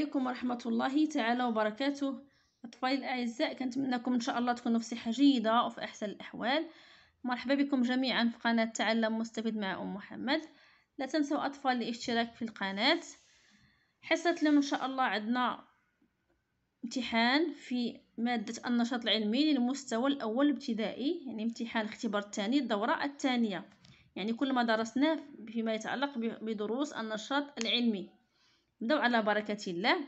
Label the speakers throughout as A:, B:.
A: عليكم ورحمة الله تعالى وبركاته أطفالي الأعزاء كنتمنىكم إن شاء الله تكونوا في صحة جيدة وفي أحسن الأحوال مرحبا بكم جميعا في قناة تعلم مستفيد مع أم محمد لا تنسوا أطفال الاشتراك في القناة حصة اليوم إن شاء الله عندنا امتحان في مادة النشاط العلمي للمستوى الأول الابتدائي يعني امتحان الاختبار الثاني الدورة الثانية يعني كل ما درسناه فيما يتعلق بدروس النشاط العلمي نبداو على بركة الله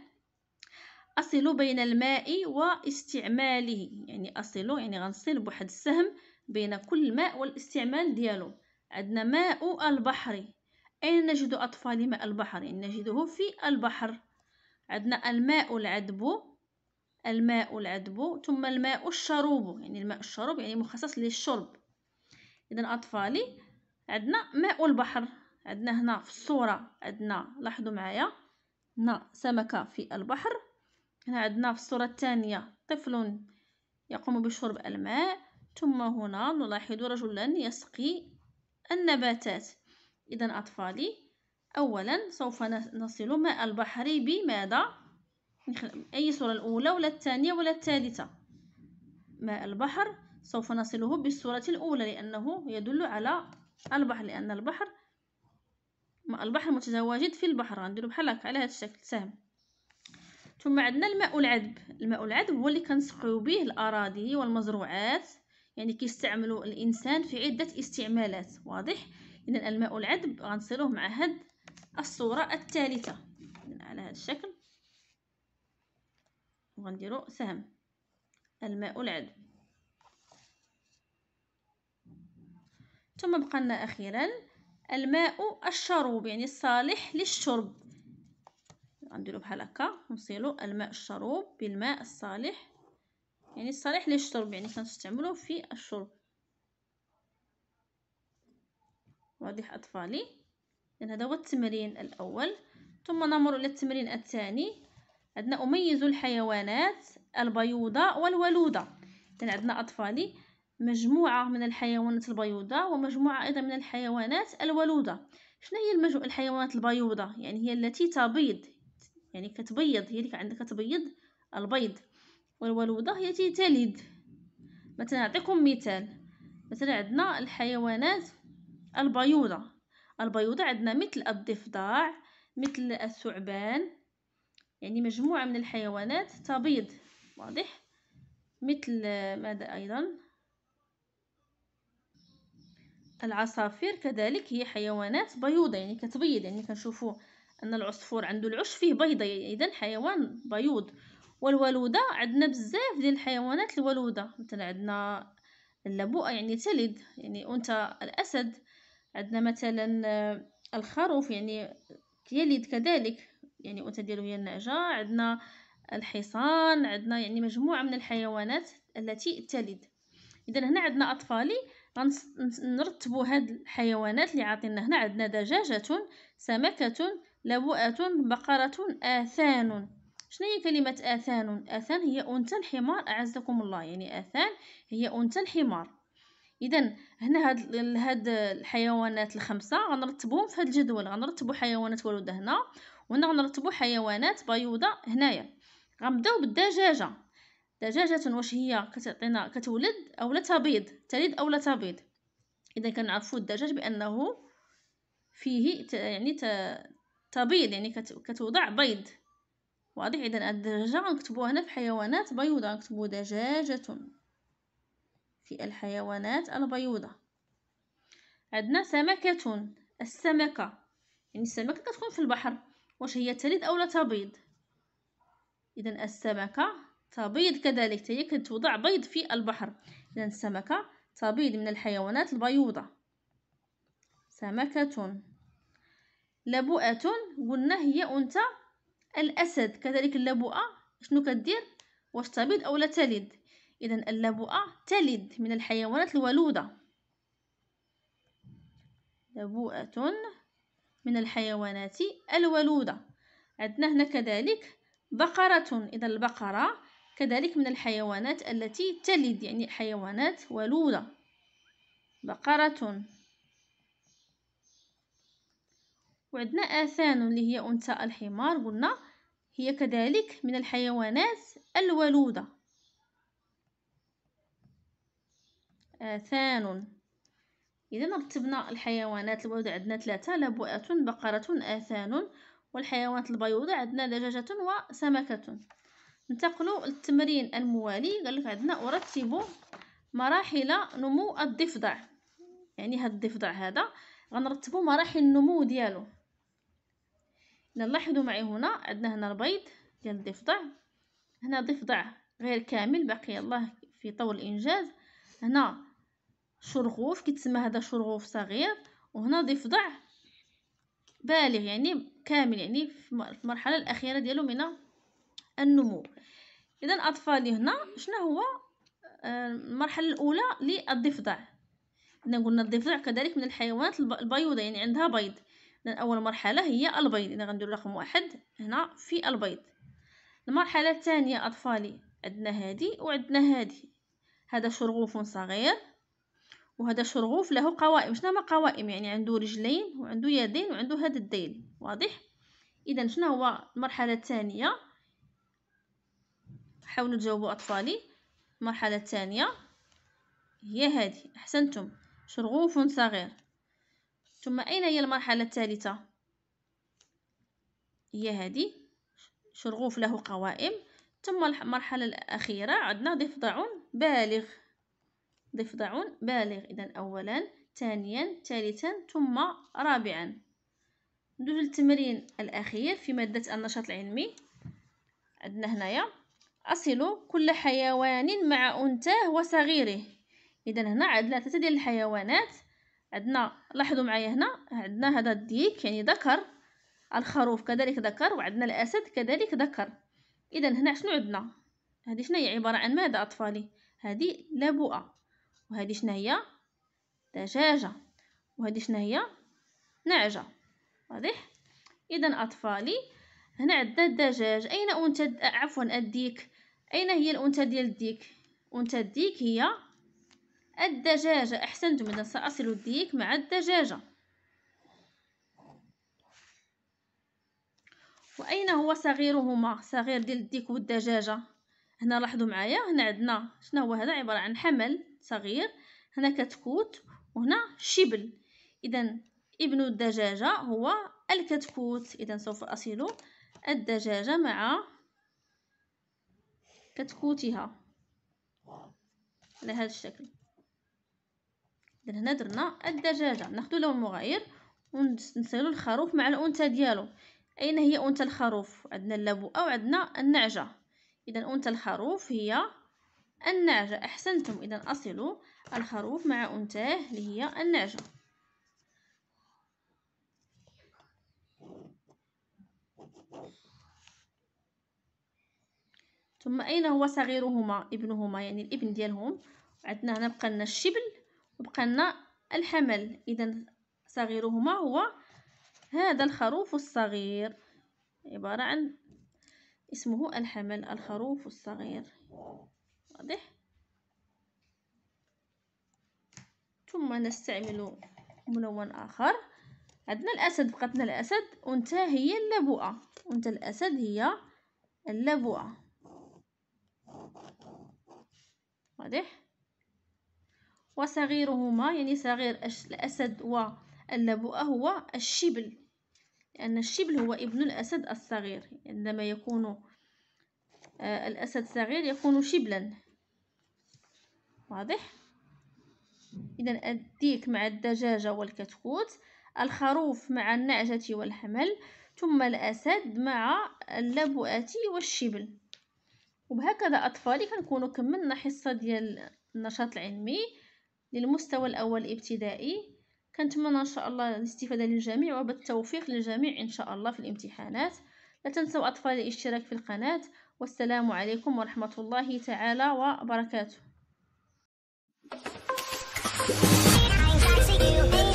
A: أصل بين الماء واستعماله يعني أصل يعني غنصل بواحد السهم بين كل ماء والاستعمال ديالو عندنا ماء البحر أين نجد أطفال ماء البحر يعني نجده في البحر عندنا الماء العذب الماء العذب ثم الماء الشروب يعني الماء الشروب يعني مخصص للشرب اذا اطفالي عندنا ماء البحر عندنا هنا في الصوره عندنا لاحظوا معايا هنا سمكة في البحر هنا عندنا في الصورة الثانية طفل يقوم بشرب الماء ثم هنا نلاحظ رجلا يسقي النباتات إذا أطفالي أولا سوف نصل ماء البحر بماذا؟ أي صورة الأولى ولا الثانية ولا الثالثة؟ ماء البحر سوف نصله بالصورة الأولى لأنه يدل على البحر لأن البحر البحر متزوجات في البحر غنديرو بحال هكا على هذا الشكل سهل ثم عندنا الماء العذب الماء العذب هو اللي كنسقيو به الاراضي والمزروعات يعني كيستعملو الانسان في عده استعمالات واضح اذا الماء العذب غنصيروه مع هاد الصوره الثالثه على هذا الشكل وغنديرو سهم الماء العذب ثم بقى لنا اخيرا الماء الشروب يعني الصالح للشرب غنديرو بحال هكا نصيلو الماء الشروب بالماء الصالح يعني الصالح للشرب يعني كنستعملوه في الشرب واضح اطفالي اذا هذا هو التمرين الاول ثم نمر الى التمرين الثاني عندنا اميز الحيوانات البيوضه والولوده اذا عندنا اطفالي مجموعة من الحيوانات البيوضة ومجموعة أيضا من الحيوانات الولودة شنو هي المجو... الحيوانات البيوضة يعني هي التي تبيض يعني كتبيض هي اللي عندك كتبيض البيض والولودة هي التي تلد مثلا نعطيكم مثال مثلا عندنا الحيوانات البيوضة البيوضة عندنا مثل الضفدع مثل الثعبان يعني مجموعة من الحيوانات تبيض واضح مثل ماذا أيضا العصافير كذلك هي حيوانات بيوضة يعني كتبيض يعني كنشوفو أن العصفور عنده العش فيه بيضة إذا حيوان بيوض والولودة عندنا بزاف ديال الحيوانات الولودة مثلا عندنا اللبوءة يعني تلد يعني أنثى الأسد عندنا مثلا آه، الخروف يعني يلد كذلك يعني أنت ديالو هي النعجة عندنا الحصان عندنا يعني مجموعة من الحيوانات التي تلد إذا هنا عندنا أطفالي غنرتبوا هاد الحيوانات اللي عاطينا هنا عندنا دجاجة سمكة لبؤة بقرة آثان شنو هي كلمة آثان؟ آثان هي أنثى الحمار أعزكم الله يعني آثان هي أنثى الحمار إذا هنا هاد هاد الحيوانات الخمسة غنرتبوهم في هاد الجدول غنرتبو حيوانات ولودة هنا وهنا غنرتبو حيوانات بيوضة هنايا غنبداو بالدجاجة دجاجة واش هي كتعطينا كتولد أو لا تبيض تلد أو لا تبيض إذا كنعرفو الدجاج بأنه فيه يعني تبيض يعني كتوضع بيض واضح إذا الدجاجة غنكتبوها هنا في حيوانات بيوضة غنكتبو دجاجة في الحيوانات البيوضة عندنا سمكة السمكة يعني السمكة كتكون في البحر واش هي تلد أو لا تبيض إذا السمكة تبيض كذلك يكاد توضع بيض في البحر إذا السمكة تبيض من الحيوانات البيوضة سمكة لبؤة قلنا هي أنثى الأسد كذلك اللبؤة شنو كدير واش تبيض أو لا تلد إذا اللبؤة تلد من الحيوانات الولودة لبؤة من الحيوانات الولودة عندنا هنا كذلك بقرة إذا البقرة كذلك من الحيوانات التي تلد يعني حيوانات ولودة بقرة وعندنا آثان اللي هي أنثى الحمار قلنا هي كذلك من الحيوانات الولودة آثان إذا رتبنا الحيوانات الولودة عندنا ثلاثة لبؤة بقرة آثان والحيوانات البيوضة عندنا دجاجة وسمكة ننتقلوا للتمرين الموالي قال لك عندنا ارتب مراحل نمو الضفدع يعني هاد الضفدع هذا غنرتبوا مراحل النمو ديالو نلاحظوا معي هنا عندنا هنا البيض ديال الضفدع هنا ضفدع غير كامل باقي الله في طور الانجاز هنا شرغوف كيتسمى هذا شرغوف صغير وهنا ضفدع بالغ يعني كامل يعني في المرحله الاخيره ديالو من النمو اذا اطفالي هنا شنو هو آه، المرحله الاولى للضفدع اذا قلنا الضفدع كذلك من الحيوانات البيوضة يعني عندها بيض اذا اول مرحله هي البيض اذا غندير رقم واحد هنا في البيض المرحله الثانيه اطفالي عندنا هادي وعندنا هادي هذا شرغوف صغير وهذا شرغوف له قوائم شنو هما قوائم يعني عنده رجلين وعنده يدين وعنده هذا الديل واضح اذا شنو هو المرحله الثانيه حاولوا تجاوبوا أطفالي المرحلة الثانية هي هذه أحسنتم شرغوف صغير ثم أين هي المرحلة الثالثة هي هذه شرغوف له قوائم ثم المرحلة الأخيرة عندنا ضفدع بالغ ضفدع بالغ إذا أولا ثانيا ثالثا ثم رابعا ندوز للتمرين الأخير في مادة النشاط العلمي عندنا هنايا أصل كل حيوان مع أنثاه وصغيره إذا هنا عندنا ثلاثة ديال الحيوانات عندنا لاحظوا معايا هنا عندنا هذا الديك يعني ذكر الخروف كذلك ذكر وعندنا الأسد كذلك ذكر إذا هنا شنو عندنا هذه شنو هي عبارة عن ماذا أطفالي هذه لبؤة وهذه شنو هي دجاجة وهذه شنو هي نعجة واضح إذا أطفالي هنا عندنا الدجاج أين أنت عفوا الديك أين هي الأنثى ديال الديك أنثى الديك هي الدجاجة أحسنتم إذا سأصل الديك مع الدجاجة وأين هو صغيرهما صغير ديال الديك والدجاجة هنا لاحظوا معايا هنا عندنا شنو هو هذا عبارة عن حمل صغير هنا كتكوت وهنا شبل إذا ابن الدجاجة هو الكتكوت إذا سوف أصل الدجاجة مع كتكوتيها على هذا الشكل اذا هنا درنا الدجاجه ناخذ لون مغاير ونستغلو الخروف مع الانثى ديالو اين هي انثى الخروف عندنا اللبؤه عندنا النعجه اذا انثى الخروف هي النعجه احسنتم اذا اصلوا الخروف مع انثاه اللي هي النعجه ثم أين هو صغيرهما ابنهما يعني الابن ديالهم عندنا هنا بقى لنا الشبل وبقى لنا الحمل إذا صغيرهما هو هذا الخروف الصغير عبارة عن اسمه الحمل الخروف الصغير واضح ثم نستعمل ملون آخر عندنا الأسد بقاتنا الأسد أنثى هي اللبؤة أنثى الأسد هي اللبؤة واضح وصغيرهما يعني صغير الأسد واللبؤة هو الشبل لأن الشبل هو ابن الأسد الصغير عندما يكون آه، الأسد صغير يكون شبلا واضح إذا الديك مع الدجاجة والكتكوت الخروف مع النعجة والحمل ثم الأسد مع اللبؤة والشبل وبهكذا أطفالي كنكونوا كملنا حصة ديال النشاط العلمي للمستوى الأول الابتدائي كنتمنى إن شاء الله الاستفادة للجميع وبالتوفيق للجميع إن شاء الله في الامتحانات لا تنسوا أطفالي الاشتراك في القناة والسلام عليكم ورحمة الله تعالى وبركاته